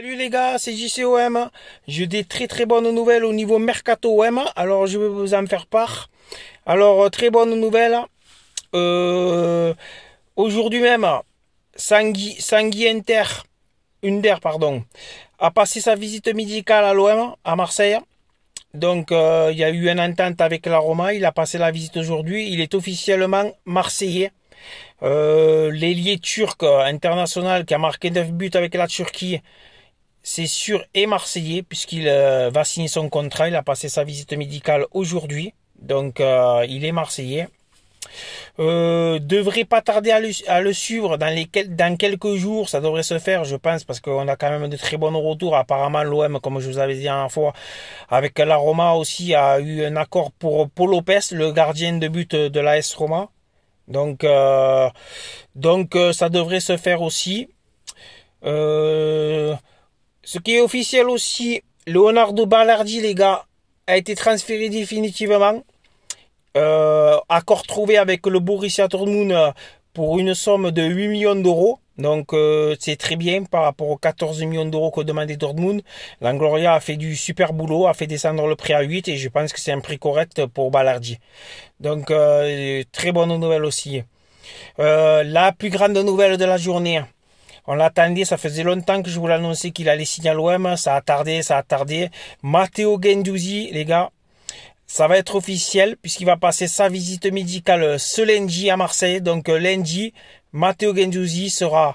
Salut les gars, c'est JCOM. J'ai des très très bonnes nouvelles au niveau Mercato OM. Alors je vais vous en faire part. Alors euh, très bonnes nouvelles, euh, Aujourd'hui même, Sangui, Inter, Under pardon, a passé sa visite médicale à l'OM à Marseille. Donc euh, il y a eu une entente avec la Roma. Il a passé la visite aujourd'hui. Il est officiellement marseillais. l'ailier turc international qui a marqué 9 buts avec la Turquie c'est sûr, et marseillais, puisqu'il euh, va signer son contrat. Il a passé sa visite médicale aujourd'hui. Donc, euh, il est marseillais. Euh, devrait pas tarder à le, suivre dans, quelques jours, ça devrait se faire, je pense, parce qu'on a quand même de très bons retours. Apparemment, l'OM, comme je vous avais dit la fois, avec la Roma aussi, a eu un accord pour Paul Lopez, le gardien de but de l'AS Roma. Donc, donc ça devrait se faire aussi. Euh, ce qui est officiel aussi, Leonardo Ballardi, les gars, a été transféré définitivement. Euh, accord trouvé avec le Borussia Dortmund euh, pour une somme de 8 millions d'euros. Donc euh, c'est très bien par rapport aux 14 millions d'euros que demandait Dortmund. L'Angloria a fait du super boulot, a fait descendre le prix à 8 et je pense que c'est un prix correct pour Ballardi. Donc très bonne nouvelle aussi. la plus grande nouvelle de la journée, on l'attendait, ça faisait longtemps que je voulais annoncer qu'il allait signer à l'OM, ça a tardé, ça a tardé. Matteo Gendouzi, les gars, ça va être officiel puisqu'il va passer sa visite médicale euh, ce lundi à Marseille. Donc euh, lundi, Matteo Gendouzi sera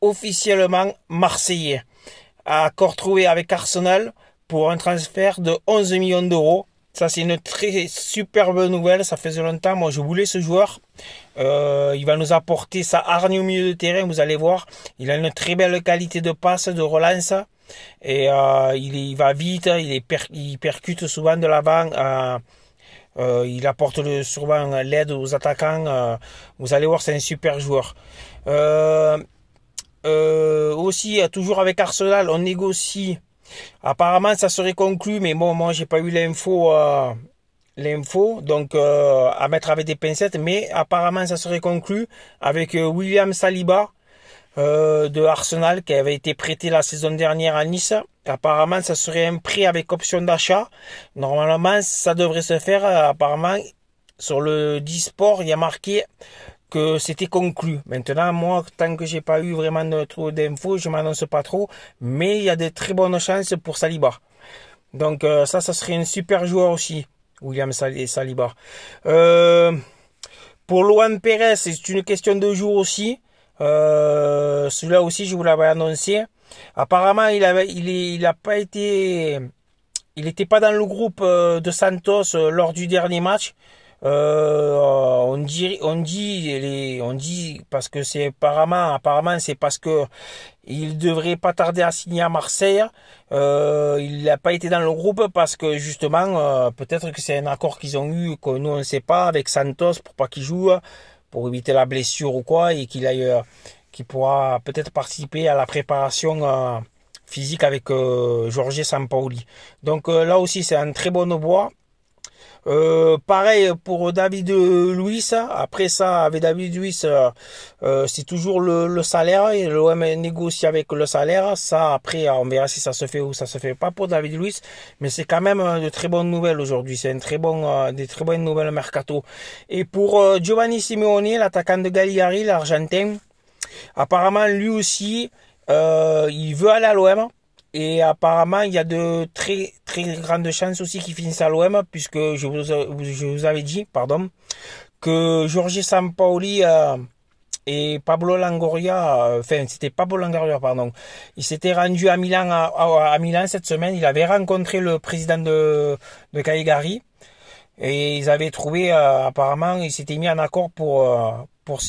officiellement marseillais. Accord trouvé avec Arsenal pour un transfert de 11 millions d'euros. Ça, c'est une très superbe nouvelle. Ça faisait longtemps. Moi, je voulais ce joueur. Euh, il va nous apporter sa hargne au milieu de terrain. Vous allez voir. Il a une très belle qualité de passe, de relance. Et euh, il, va vite. Hein. Il, percute souvent de l'avant. Euh, euh il apporte souvent l'aide aux attaquants. vous allez voir, c'est un super joueur. Euh, aussi, toujours avec Arsenal, on négocie Apparemment, ça serait conclu, mais moi, moi, j'ai pas eu l'info, euh, l'info, donc euh, à mettre avec des pincettes. Mais apparemment, ça serait conclu avec euh, William Saliba de Arsenal qui avait été prêté la saison dernière à Nice. Apparemment, ça serait un prix avec option d'achat. Normalement, ça devrait se faire. Apparemment, sur le disport, sport il y a marqué c'était conclu. Maintenant, moi, tant que j'ai pas eu vraiment de, trop d'infos, je m'annonce pas trop, mais il y a de très bonnes chances pour Saliba. Donc euh, ça, ça serait un super joueur aussi, William Saliba. Euh, pour Loan Perez, c'est une question de jour aussi. Euh, celui-là aussi, je vous l'avais annoncé. Apparemment, il avait, il, il a pas été, il n'était pas dans le groupe de Santos lors du dernier match. Euh, on dit, on dit, on dit parce que c'est apparemment, apparemment c'est parce que il devrait pas tarder à signer à Marseille. Euh, il n'a pas été dans le groupe parce que justement, euh, peut-être que c'est un accord qu'ils ont eu que nous on ne sait pas avec Santos pour pas qu'il joue, pour éviter la blessure ou quoi, et qu'il aille, qu'il pourra peut-être participer à la préparation physique avec Georges Sampaoli. Donc là aussi c'est un très bon bois. Euh, pareil pour David Luiz. Après ça, avec David Luiz, euh, euh, c'est toujours le, salaire. l'OM négocie avec le salaire. Ça, après, on verra si ça se fait ou ça se fait pas pour David Luiz. Mais c'est quand même de très bonnes nouvelles aujourd'hui. C'est un très bon, des très bonnes nouvelles mercato. Et pour Giovanni Simeone, l'attaquant de Galliari, l'Argentin, apparemment lui aussi, il veut aller à l'OM. Et apparemment, il y a de très très grandes chances aussi qu'il finissent à l'OM, puisque je vous, je vous avais dit, pardon, que Jorge Sampaoli euh, et Pablo Langoria, euh, enfin c'était Pablo Langoria, pardon, il s'était rendu à Milan à, Milan cette semaine. Il avait rencontré le président de, de et ils avaient trouvé, euh, apparemment, ils s'étaient mis en accord pour, euh, pour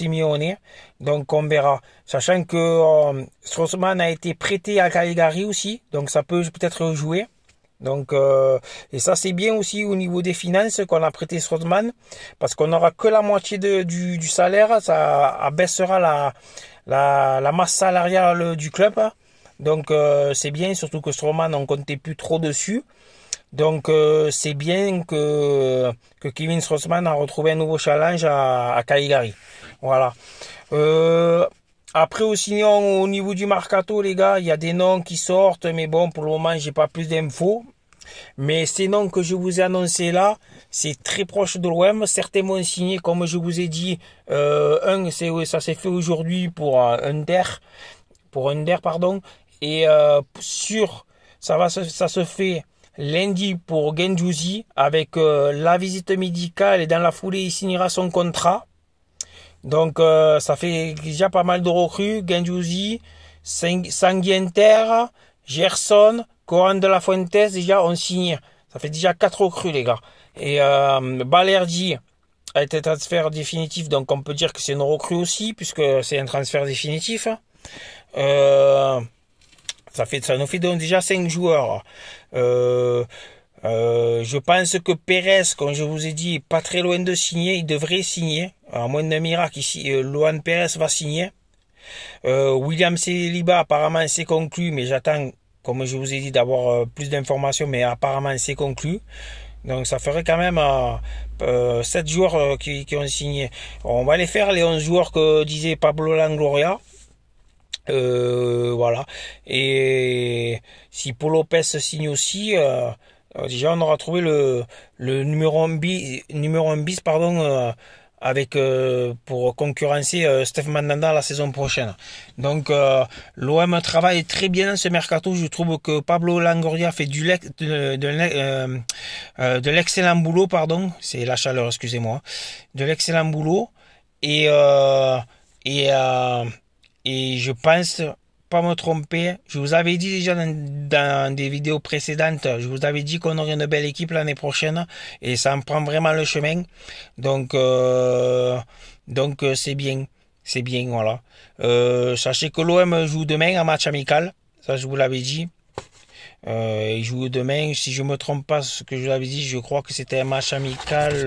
Donc on verra. Sachant que euh, a été prêté à Caligari aussi, donc ça peut peut-être jouer. Donc euh, et ça c'est bien aussi au niveau des finances qu'on a prêté Strossman parce qu'on n'aura que la moitié du, du, salaire, ça abaissera la, la, masse salariale du club. Donc euh, c'est bien, surtout que Stroman on comptait plus trop dessus. Donc euh, c'est bien que, que Kevin Srossman a retrouvé un nouveau challenge à, à Caligari. Voilà. Euh, après au au niveau du mercato les gars, il y a des noms qui sortent, mais bon pour le moment j'ai pas plus d'infos. Mais ces noms que je vous ai annoncés là, c'est très proche de l'OM. Certains m'ont signé, comme je vous ai dit, euh, un, ça s'est fait aujourd'hui pour Under, pour Under, pardon, et sur, ça va, ça se fait lundi pour Gendouzi avec euh, la visite médicale et dans la foulée il signera son contrat. Donc euh, ça fait déjà pas mal de recrues. Gendouzi, Sanguinter, Gerson, Coran de la Fuentes déjà on signe. Ça fait déjà 4 recrues les gars. Et euh, Balerdi a été transfert définitif donc on peut dire que c'est une recrue aussi puisque c'est un transfert définitif. Euh, ça, fait, ça nous fait donc déjà cinq joueurs. Euh, euh, je pense que Pérez, comme je vous ai dit, pas très loin de signer. Il devrait signer. À moins d'un miracle, ici, euh, Luan Pérez va signer. William Céliba, apparemment, c'est conclu, mais j'attends, comme je vous ai dit, d'avoir plus d'informations, mais apparemment, c'est conclu. Donc ça ferait quand même euh, 7 joueurs qui, qui, ont signé. On va les faire, les 11 joueurs que disait Pablo Langloria. Euh, voilà. Et si Paul Lopez signe aussi, euh, euh, déjà on aura trouvé le, le numéro 1 bis, numéro un bis pardon, avec, pour concurrencer Steph Mandanda la saison prochaine. Donc l'OM travaille très bien dans ce mercato. Je trouve que Pablo Langoria fait du de, de l'excellent boulot, pardon. C'est la chaleur, excusez-moi. De l'excellent boulot. Et, et et je pense pas me tromper, je vous avais dit déjà dans, des vidéos précédentes, je vous avais dit qu'on aurait une belle équipe l'année prochaine et ça me prend vraiment le chemin. Donc euh, donc euh, c'est bien, c'est bien voilà. Euh, sachez que l'OM joue demain un match amical, ça je vous l'avais dit. Euh, il joue demain, si je me trompe pas, ce que je vous avais dit, je crois que c'était un match amical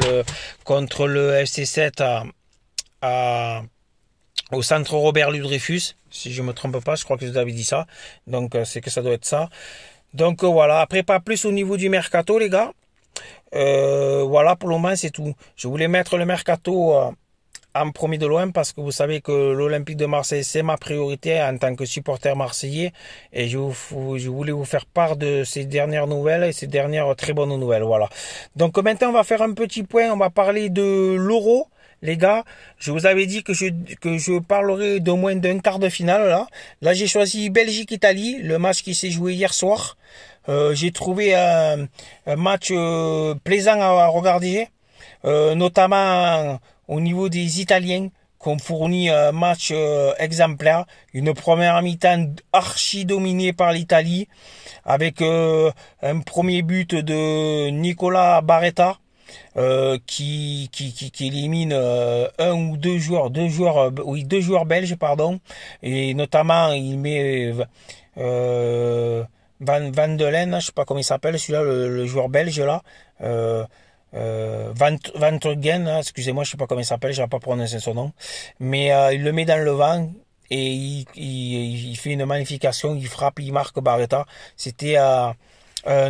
contre le FC7 à, à au centre Robert Louis si je me trompe pas, je crois que je vous avais dit ça. Donc euh, c'est que ça doit être ça. Donc euh, voilà, après pas plus au niveau du mercato les gars. Euh, voilà pour le moment c'est tout. Je voulais mettre le mercato en premier de loin parce que vous savez que l'Olympique de Marseille c'est ma priorité en tant que supporter marseillais et je, je voulais vous faire part de ces dernières nouvelles et ces dernières très bonnes nouvelles. Voilà. Donc maintenant on va faire un petit point, on va parler de l'euro les gars, je vous avais dit que je, que je parlerai d'au moins d'un quart de finale là. Là, j'ai choisi Belgique-Italie, le match qui s'est joué hier soir. Euh, j'ai trouvé un, match euh, plaisant à, regarder, euh, notamment au niveau des Italiens qui ont fourni un match exemplaire, une première mi-temps archi dominée par l'Italie, avec un premier but de Nicolas Barretta, euh, qui, qui, qui, qui, élimine euh, un ou deux joueurs, deux joueurs, euh, oui, deux joueurs belges, pardon, et notamment il met Van, Van Delen, je sais pas comment il s'appelle, celui-là, le, joueur belge là. Van, Van hein, excusez-moi, je sais pas comment il s'appelle, je vais pas prononcer son nom, mais il le met dans le vent, et il, il, fait une magnification, il frappe, il marque Barretta. C'était un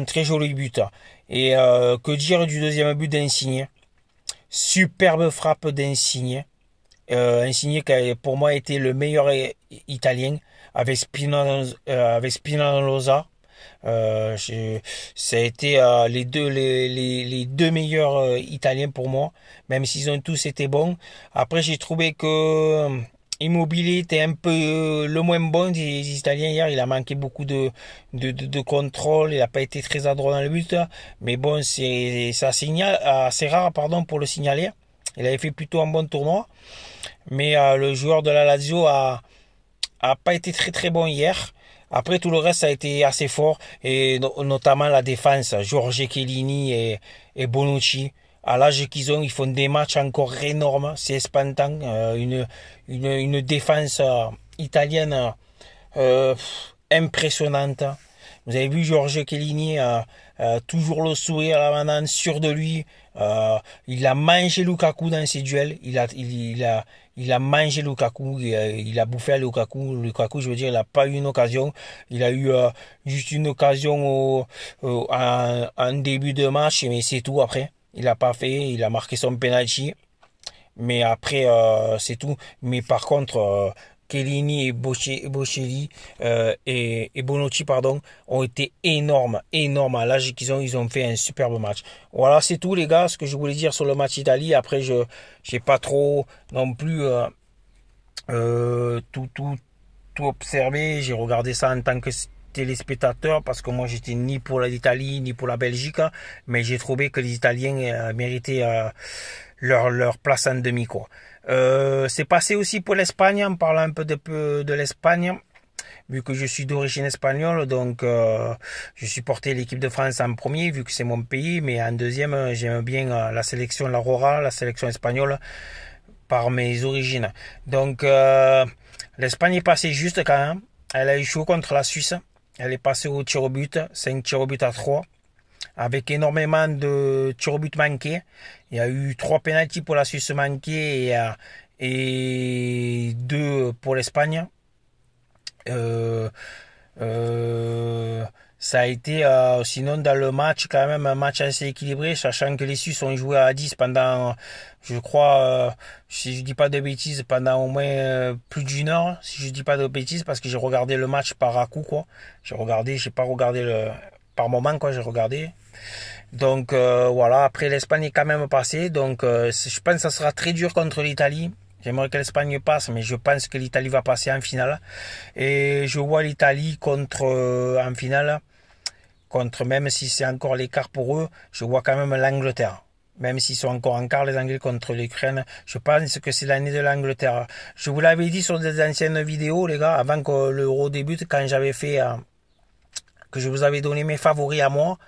très joli but. Et euh, que dire du deuxième but d'Insigne Superbe frappe d'Insigne. Euh, Insigne qui a pour moi été le meilleur euh, italien avec Spinoza. Euh, avec ça a été les deux les, les, deux meilleurs Italiens pour moi, même s'ils ont tous été bons. Après, j'ai trouvé que Immobilier était un peu euh, le moins bon des, Italiens hier. Il a manqué beaucoup de, de, de, contrôle. Il n'a pas été très adroit dans le but. Mais bon, c'est assez euh, rare pardon pour le signaler. Il avait fait plutôt un bon tournoi. Mais euh, le joueur de la Lazio a, a pas été très très bon hier. Après, tout le reste a été assez fort, et notamment la défense, Giorgio Chiellini et Bonucci à l'âge qu'ils ont, ils font des matchs encore énormes, c'est espantant. Euh, une, une, une, défense euh, italienne euh, euh, impressionnante. Vous avez vu Georges Kellini, toujours le sourire à la banane, sûr de lui. il a mangé Lukaku dans ses duels. Il a, il, a, il a mangé Lukaku, il a, il a bouffé à Lukaku. Lukaku, je veux dire, il n'a pas eu une occasion. Il a eu juste une occasion au, en, début de match, mais c'est tout après il n'a pas fait, il a marqué son penalty. Mais après, euh, c'est tout. Mais par contre, Kellini euh, euh, et et, Bonotti pardon, ont été énormes, énormes à l'âge qu'ils ont. Ils ont fait un superbe match. Voilà, c'est tout les gars, ce que je voulais dire sur le match Italie. Après, je n'ai pas trop non plus tout, tout, tout observé. J'ai regardé ça en tant que les spectateurs parce que moi j'étais ni pour l'Italie ni pour la Belgique, hein, mais j'ai trouvé que les Italiens euh, méritaient euh, leur, place en demi quoi. Euh, c'est passé aussi pour l'Espagne en parlant un peu de, de l'Espagne vu que je suis d'origine espagnole, donc je supportais l'équipe de France en premier, vu que c'est mon pays, mais en deuxième, j'aime bien la sélection l'Aurora, la sélection espagnole, par mes origines. Donc l'Espagne est passée juste quand elle a échoué contre la Suisse, elle est passée au tir au but, 5 tirs au but à 3, avec énormément de tirs au but manqués. Il y a eu 3 pénalties pour la Suisse manquée et, 2 euh, pour l'Espagne. euh, euh ça a été, euh, sinon, dans le match, quand même, un match assez équilibré, sachant que les Suisses ont joué à 10 pendant, je crois, euh, si je dis pas de bêtises, pendant au moins euh, plus d'une heure, si je dis pas de bêtises, parce que j'ai regardé le match par à coup, quoi. J'ai regardé, j'ai pas regardé le, par moment, quoi, j'ai regardé. Donc, voilà, après, l'Espagne est quand même passée, donc, je pense que ça sera très dur contre l'Italie. J'aimerais que l'Espagne passe, mais je pense que l'Italie va passer en finale. Et je vois l'Italie contre en finale contre, même si c'est encore l'écart pour eux, je vois quand même l'Angleterre. Même s'ils sont encore en quart, les Anglais contre l'Ukraine, je pense que c'est l'année de l'Angleterre. Je vous l'avais dit sur des anciennes vidéos, les gars, avant que l'Euro débute, quand j'avais fait, euh, que je vous avais donné mes favoris à moi,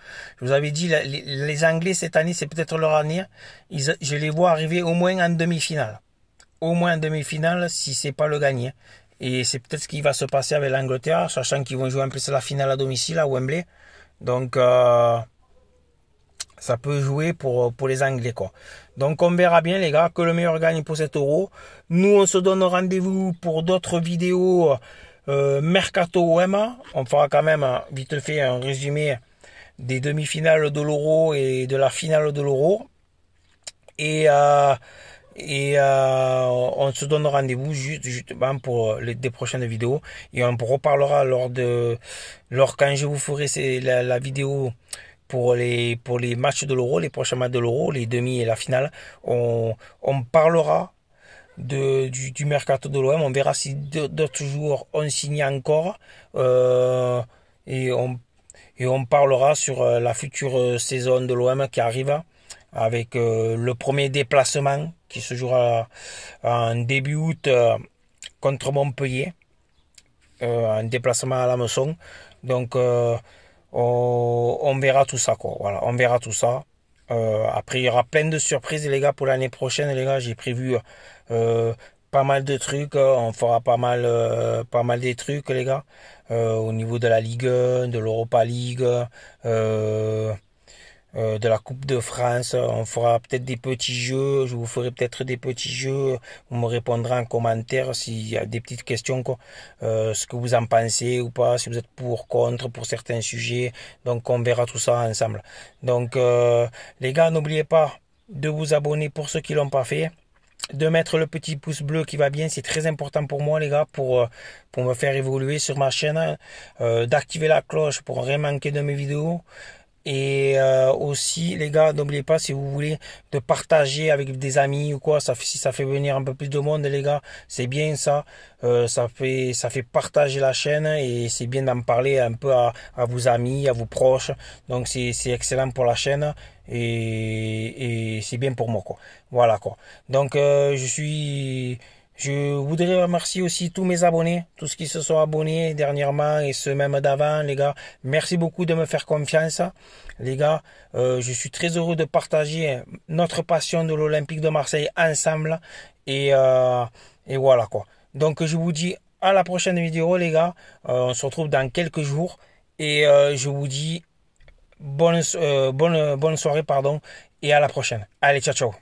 je vous avais dit, les, Anglais, cette année, c'est peut-être leur année, ils, je les vois arriver au moins en demi-finale. Au moins en demi-finale, si c'est pas le gagner. Et c'est peut-être ce qui va se passer avec l'Angleterre, sachant qu'ils vont jouer un plus la finale à domicile à Wembley. Donc euh, ça peut jouer pour, pour les Anglais quoi. Donc on verra bien les gars que le meilleur gagne pour cet euro. Nous on se donne rendez-vous pour d'autres vidéos euh, Mercato OMA. On fera quand même hein, vite fait un résumé des demi-finales de l'euro et de la finale de l'euro. Et euh, et euh, on se donne rendez-vous juste justement pour euh, les prochaines vidéos. Et on reparlera lors de lors quand je vous ferai la, la vidéo pour les pour les matchs de l'euro, les prochains matchs de l'euro, les demi et la finale. On, on parlera de, du, du mercato de l'OM. On verra si d'autres joueurs on signe encore. Euh, et, on, et on parlera sur euh, la future saison de l'OM qui arrive avec le premier déplacement qui se jouera en début août euh, contre Montpellier, euh, Un déplacement à la maison. Donc euh, on, verra tout ça quoi. Voilà, on verra tout ça. après il y aura plein de surprises les gars pour l'année prochaine les gars. J'ai prévu pas mal de trucs, on fera pas mal, pas mal des trucs, les gars, au niveau de la Ligue de l'Europa League, euh, euh, de la Coupe de France. On fera peut-être des petits jeux. Je vous ferai peut-être des petits jeux. Vous me répondrez en commentaire s'il y a des petites questions, quoi. Euh, ce que vous en pensez ou pas, si vous êtes pour, contre, pour certains sujets. Donc on verra tout ça ensemble. Donc euh, les gars, n'oubliez pas de vous abonner pour ceux qui l'ont pas fait de mettre le petit pouce bleu qui va bien, c'est très important pour moi les gars pour pour me faire évoluer sur ma chaîne, d'activer la cloche pour rien manquer de mes vidéos. Et euh, aussi, les gars, n'oubliez pas, si vous voulez, de partager avec des amis ou quoi, si ça fait venir un peu plus de monde, les gars, c'est bien ça. Euh, ça, fait, ça fait partager la chaîne et c'est bien d'en parler un peu à, vos amis, à vos proches. Donc, c'est excellent pour la chaîne et, c'est bien pour moi, quoi. Voilà, quoi. Donc, euh, je suis je voudrais remercier aussi tous mes abonnés, tous ceux qui se sont abonnés dernièrement et ceux même d'avant, les gars. Merci beaucoup de me faire confiance, les gars. Euh, je suis très heureux de partager hein, notre passion de l'Olympique de Marseille ensemble. Et, euh, et voilà quoi. Donc je vous dis à la prochaine vidéo, les gars. Euh, on se retrouve dans quelques jours. Et je vous dis bonne, bonne, bonne soirée, pardon. Et à la prochaine. Allez, ciao, ciao.